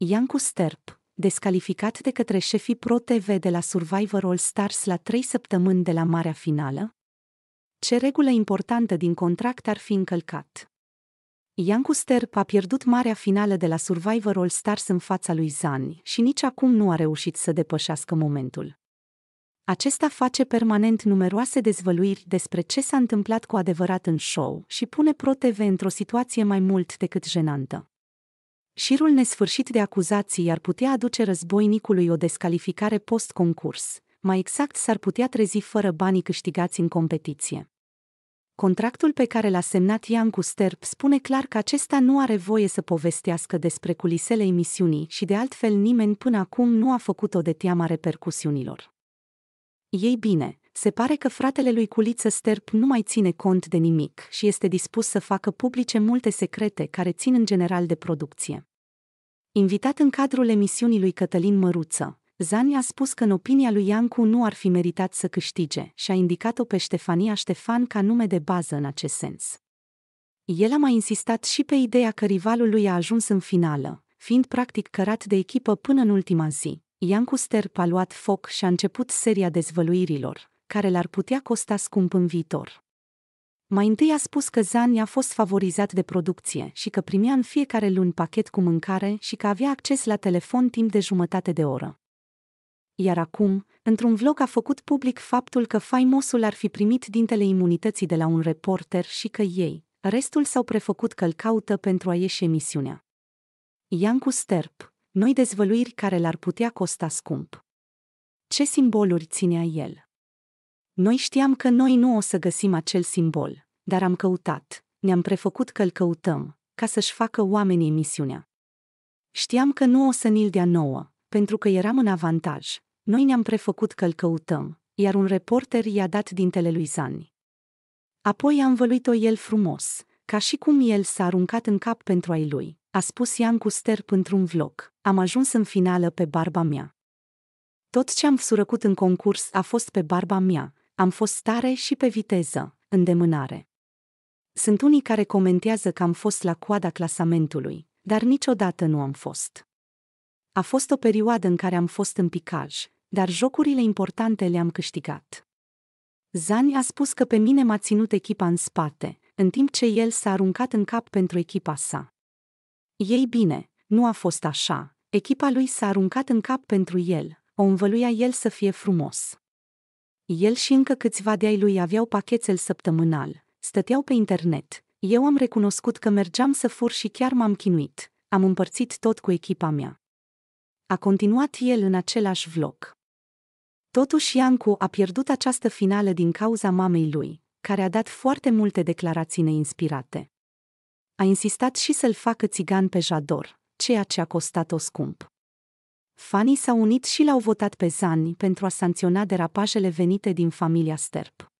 Iancu Sterp, descalificat de către șefii Pro TV de la Survivor All Stars la trei săptămâni de la marea finală? Ce regulă importantă din contract ar fi încălcat? Iancu Sterp a pierdut marea finală de la Survivor All Stars în fața lui Zani și nici acum nu a reușit să depășească momentul. Acesta face permanent numeroase dezvăluiri despre ce s-a întâmplat cu adevărat în show și pune ProTV într-o situație mai mult decât jenantă șirul nesfârșit de acuzații ar putea aduce războinicului o descalificare post-concurs, mai exact s-ar putea trezi fără banii câștigați în competiție. Contractul pe care l-a semnat Ian cu Sterp spune clar că acesta nu are voie să povestească despre culisele emisiunii și de altfel nimeni până acum nu a făcut-o de teama repercusiunilor. Ei bine, se pare că fratele lui Culiță Sterp nu mai ține cont de nimic și este dispus să facă publice multe secrete care țin în general de producție. Invitat în cadrul emisiunii lui Cătălin Măruță, Zani a spus că în opinia lui Iancu nu ar fi meritat să câștige și a indicat-o pe Ștefania Ștefan ca nume de bază în acest sens. El a mai insistat și pe ideea că rivalul lui a ajuns în finală, fiind practic cărat de echipă până în ultima zi. Iancu Sterp a luat foc și a început seria dezvăluirilor, care l-ar putea costa scump în viitor. Mai întâi a spus că Zani a fost favorizat de producție și că primea în fiecare luni pachet cu mâncare și că avea acces la telefon timp de jumătate de oră. Iar acum, într-un vlog a făcut public faptul că faimosul ar fi primit dintele imunității de la un reporter și că ei, restul s-au prefăcut că îl caută pentru a ieși emisiunea. Iancu Sterp, noi dezvăluiri care l-ar putea costa scump. Ce simboluri ținea el? Noi știam că noi nu o să găsim acel simbol, dar am căutat, ne-am prefăcut că îl căutăm, ca să-și facă oamenii misiunea. Știam că nu o să ni-l dea nouă, pentru că eram în avantaj. Noi ne-am prefăcut că îl căutăm, iar un reporter i-a dat dintele lui Zani. Apoi a învăluit-o el frumos, ca și cum el s-a aruncat în cap pentru ai lui, a spus Ian cu sterp într-un vlog, am ajuns în finală pe barba mea. Tot ce am surăcut în concurs a fost pe barba mea, am fost stare și pe viteză, îndemânare. Sunt unii care comentează că am fost la coada clasamentului, dar niciodată nu am fost. A fost o perioadă în care am fost în picaj, dar jocurile importante le-am câștigat. Zani a spus că pe mine m-a ținut echipa în spate, în timp ce el s-a aruncat în cap pentru echipa sa. Ei bine, nu a fost așa. Echipa lui s-a aruncat în cap pentru el, o învăluia el să fie frumos. El și încă câțiva de ai lui aveau pachetel săptămânal, stăteau pe internet. Eu am recunoscut că mergeam să fur și chiar m-am chinuit. Am împărțit tot cu echipa mea. A continuat el în același vlog. Totuși Iancu a pierdut această finală din cauza mamei lui, care a dat foarte multe declarații neinspirate. A insistat și să-l facă țigan pe Jador, ceea ce a costat-o scump fanii s-au unit și l-au votat pe Zani pentru a sancționa derapajele venite din familia Sterp.